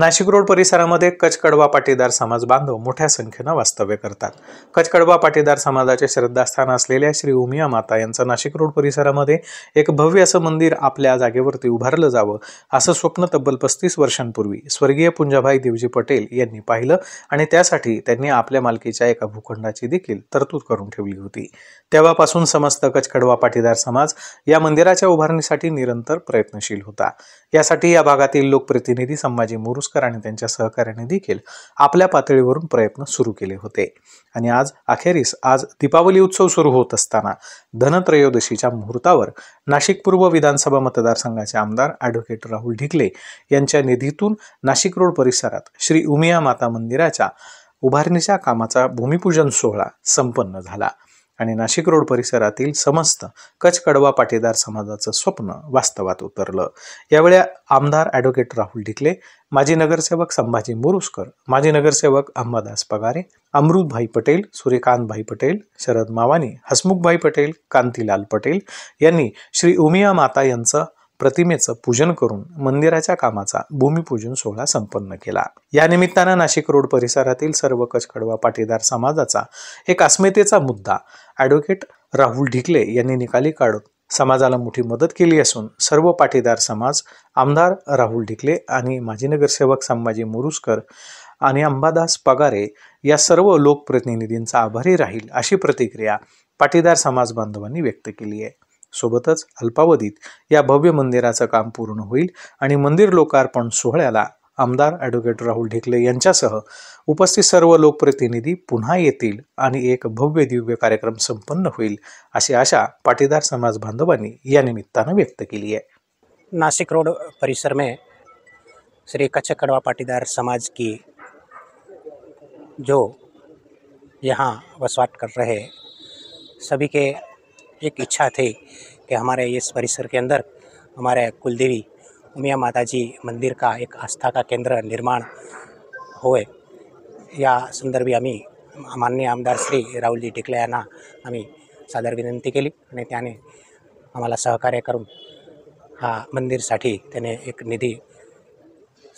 Nashik road परिसरामध्ये कचकडवा पाटीदार समाज बांधव मोठ्या संख्येनं वास्तव्य करतात कचकडवा पाटीदार समाजाचे श्रद्धास्थान असलेल्या श्री उमिया माता यांचं नाशिक रोड परिसरामध्ये एक भव्य असं मंदिर आपल्या जागेवरती उभारलं जावं असं स्वप्न तब्बल पस्तीस वर्षांपूर्वी स्वर्गीय पुंजाभाई देवजी पटेल यांनी पाहिलं आणि त्यासाठी त्यांनी आपल्या मालकीच्या एका भूखंडाची देखील तरतूद करून ठेवली होती तेव्हापासून समस्त कचकडवा पाटीदार समाज या मंदिराच्या उभारणीसाठी निरंतर प्रयत्नशील होता यासाठी या भागातील लोकप्रतिनिधी संभाजी मोरुसकर आणि त्यांच्या सहकार्याने देखील आपल्या पातळीवरून प्रयत्न सुरू केले होते आणि आज अखेरीस आज दीपावली उत्सव सुरू होत असताना धनत्रयोदशीच्या मुहूर्तावर नाशिक पूर्व विधानसभा मतदारसंघाचे आमदार ॲडव्होकेट राहुल ढिकले यांच्या निधीतून नाशिक रोड परिसरात श्री उमिया माता मंदिराच्या उभारणीच्या कामाचा भूमिपूजन सोहळा संपन्न झाला आणि नाशिक रोड परिसरातील समस्त कचकडवा कडवा पाटीदार समाजाचं स्वप्न वास्तवात उतरलं यावेळी आमदार ॲडव्होकेट राहुल ढिकले माजी नगरसेवक संभाजी मुरुसकर माजी नगरसेवक अंबादास पगारे अमृतभाई पटेल सूर्यकांतभाई पटेल शरद मावानी हसमुखभाई पटेल कांतीलाल पटेल यांनी श्री उमिया माता यांचं प्रतिमेचं पूजन करून मंदिराच्या कामाचा भूमिपूजन सोहळा संपन्न केला या निमित्तानं नाशिक रोड परिसरातील सर्व कचकडवा पाटीदार समाजाचा एक अस्मितेचा मुद्दा ऍडव्होकेट राहुल ढिकले यांनी निकाली काढून समाजाला मोठी मदत केली असून सर्व पाटीदार समाज आमदार राहुल ढिकले आणि माजी नगरसेवक संभाजी मुरुसकर आणि अंबादास पगारे या सर्व लोकप्रतिनिधींचा आभारी राहील अशी प्रतिक्रिया पाटीदार समाज बांधवांनी व्यक्त केली आहे सोबतच अल्पावधीत या भव्य मंदिराचं काम पूर्ण होईल आणि मंदिर लोकार्पण सोहळ्याला आमदार ॲडव्होकेट राहुल ढेकले यांच्यासह उपस्थित सर्व लोकप्रतिनिधी पुन्हा येतील आणि एक भव्य दिव्य कार्यक्रम संपन्न होईल अशी आशा पाटीदार समाज बांधवांनी या निमित्तानं व्यक्त केली आहे नाशिक रोड परिसर में श्री कच्छ कड़वा पाटीदार समाज की जो यहाँ वसवाट कर रहे सभी के एक इच्छा थी कि हमारे इस परिसर के अंदर हमारे कुलदेवी उमिया माताजी मंदिर का एक आस्था का केंद्र निर्माण होए या संदर्भी आम्ही माननीय आमदार श्री राहुलजी टिकले यांना आम्ही सादर विनंती केली आणि त्याने आम्हाला सहकार्य करून हा मंदिरसाठी त्याने एक निधी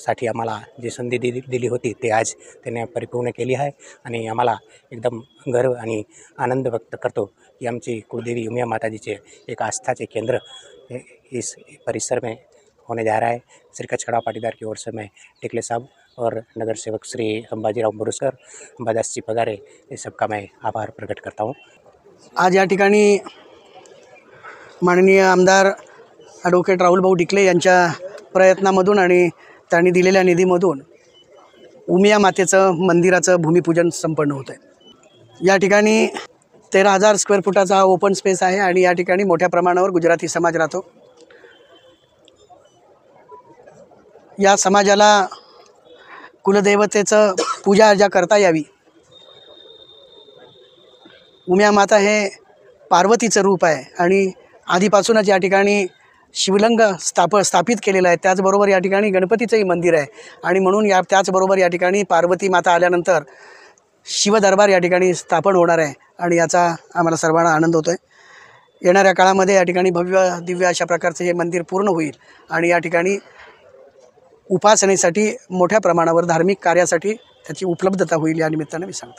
साठी आम्हाला जी संधी दिली दिली होती ते आज त्यांनी परिपूर्ण केली आहे आणि आम्हाला एकदम गर्व आणि आनंद व्यक्त करतो की आमची कुलदेवी उमिया माताजीचे एक आस्थाचे केंद्र इस परिसर में होने जा रहा है श्री कचकड़ा पाटीदार की ओर से मैं टिकले साहब और नगर सेवक श्री अंबाजीराव बोरुसकर अंबादास जी पगारे ये सबका मैं आभार प्रकट करता हूँ आज या ठिकाणी माननीय आमदार राहुल भाऊ टिकले यांच्या प्रयत्नामधून आणि त्यांनी दिलेल्या निधीमधून उमिया मातेचं मंदिराचं भूमिपूजन संपन्न होतं या ठिकाणी तेरा हजार स्क्वेअर फुटाचा हा ओपन स्पेस आहे आणि या ठिकाणी मोठ्या प्रमाणावर गुजराती समाज राहतो या समाजाला कुलदेवतेचं पूजा अर्जा करता यावी उम्या माता हे पार्वतीचं रूप आहे आणि आधीपासूनच या ठिकाणी शिवलिंग स्थाप स्थापित केलेलं आहे त्याचबरोबर या ठिकाणी गणपतीचंही मंदिर आहे आणि म्हणून या त्याचबरोबर या ठिकाणी पार्वती माता आल्यानंतर शिवदरबार या ठिकाणी स्थापन होणार आहे आणि याचा आम्हाला सर्वांना आनंद होतो आहे येणाऱ्या काळामध्ये या ठिकाणी भव्य दिव्य अशा प्रकारचं हे मंदिर पूर्ण होईल आणि या ठिकाणी उपासनेसाठी मोठ्या प्रमाणावर धार्मिक कार्यासाठी त्याची उपलब्धता होईल या निमित्तानं मी सांगतो